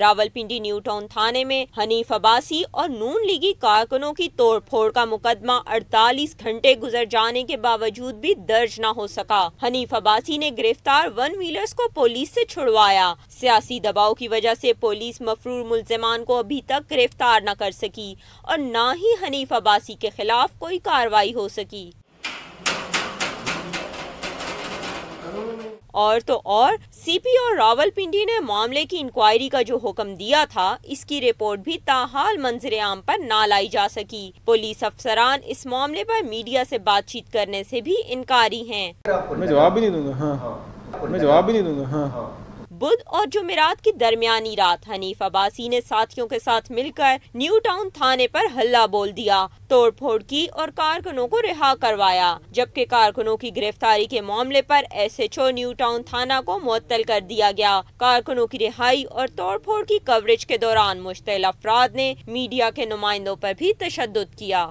Rawalpindi new town थाने में हनीफ अब्बासी और नून लीगी कारकुनों की तोड़फोड़ का मुकदमा 48 घंटे गुजर जाने के बावजूद भी दर्ज न हो सका हनीफ अब्बासी ने गिरफ्तार वन व्हीलर्स को पुलिस से छुड़वाया सियासी दबाव की वजह से पुलिस मफरूर मुलजमान को अभी तक गिरफ्तार न कर सकी और न ही हनीफ अब्बासी के खिलाफ कोई कार्रवाई हो सकी और तो और सीपी और रावलपिंडी ने मामले की इंक्वायरी का जो हुक्म दिया था इसकी रिपोर्ट भी ताहाल मंजर आम पर ना लाई जा सकी पुलिस अफसरान इस मामले पर मीडिया से बातचीत करने से भी इनकारी हैं मैं जवाब भी नहीं दूंगा हाँ मैं जवाब भी नहीं दूंगा हाँ बुध और जुमेरात की दरमियानी रात हनीफ अबासी ने साथियों के साथ मिलकर न्यू टाउन थाने पर हल्ला बोल दिया तोड़ फोड़ की और कारकुनों को रिहा करवाया जबकि कारकुनों की गिरफ्तारी के मामले पर एसएचओ न्यू टाउन थाना को मुअत्तल कर दिया गया कारकुनों की रिहाई और तोड़ फोड़ की कवरेज के दौरान मुश्तिल अफराद ने मीडिया के नुमाइंदों पर भी तशद किया